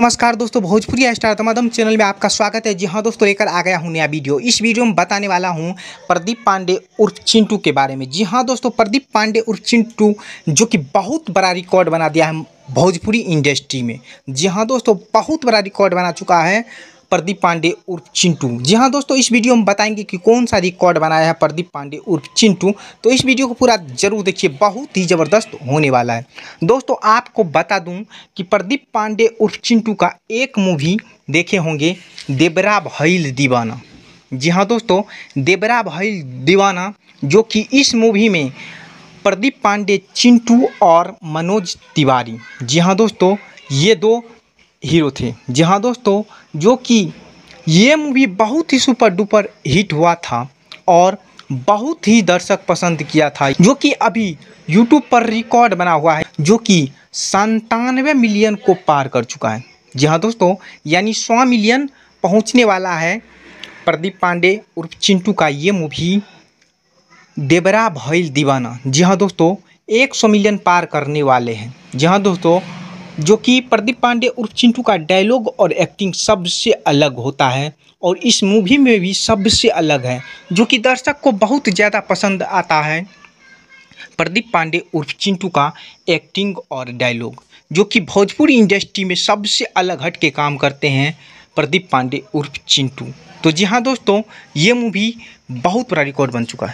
नमस्कार दोस्तों Bhojpuri star तमादम channel में आपका स्वागत है जी हाँ दोस्तों लेकर आ गया हूँ नया वीडियो इस वीडियो में बताने वाला हूँ प्रदीप पांडे उर्फ चिंटू के बारे में जी हाँ दोस्तों प्रदीप पांडे उर्फ चिंटू जो कि बहुत बड़ा रिकॉर्ड बना दिया है भोजपुरी इंडस्ट्री में जी हाँ दोस्तों बहुत बड़ा रिकॉर्ड बना चुका है प्रदीप पांडे उर्फ चिंटू जी हाँ दोस्तों इस वीडियो में बताएंगे कि कौन सा रिकॉर्ड बनाया है प्रदीप पांडे उर्फ चिंटू तो इस वीडियो को पूरा जरूर देखिए बहुत ही ज़बरदस्त होने वाला है दोस्तों आपको बता दूं कि प्रदीप पांडे उर्फ चिंटू का एक मूवी देखे होंगे देबरा भैल दीवाना जी हाँ दोस्तों देबरा भैल दीवाना जो कि इस मूवी में प्रदीप पांडे चिंटू और मनोज तिवारी जी हाँ दोस्तों ये दो हीरो थे जी हाँ दोस्तों जो कि ये मूवी बहुत ही सुपर डुपर हिट हुआ था और बहुत ही दर्शक पसंद किया था जो कि अभी YouTube पर रिकॉर्ड बना हुआ है जो कि संतानवे मिलियन को पार कर चुका है जी हाँ दोस्तों यानी सौ मिलियन पहुंचने वाला है प्रदीप पांडे उर्फ चिंटू का ये मूवी देबरा भैल दीवाना जी हाँ दोस्तों 100 मिलियन पार करने वाले हैं जी हाँ दोस्तों जो कि प्रदीप पांडे उर्फ चिंटू का डायलॉग और एक्टिंग सबसे अलग होता है और इस मूवी में भी सबसे अलग है जो कि दर्शक को बहुत ज़्यादा पसंद आता है प्रदीप पांडे उर्फ चिंटू का एक्टिंग और डायलॉग जो कि भोजपुरी इंडस्ट्री में सबसे अलग हट के काम करते हैं प्रदीप पांडे उर्फ चिंटू तो जी हाँ दोस्तों ये मूवी बहुत बड़ा रिकॉर्ड बन चुका है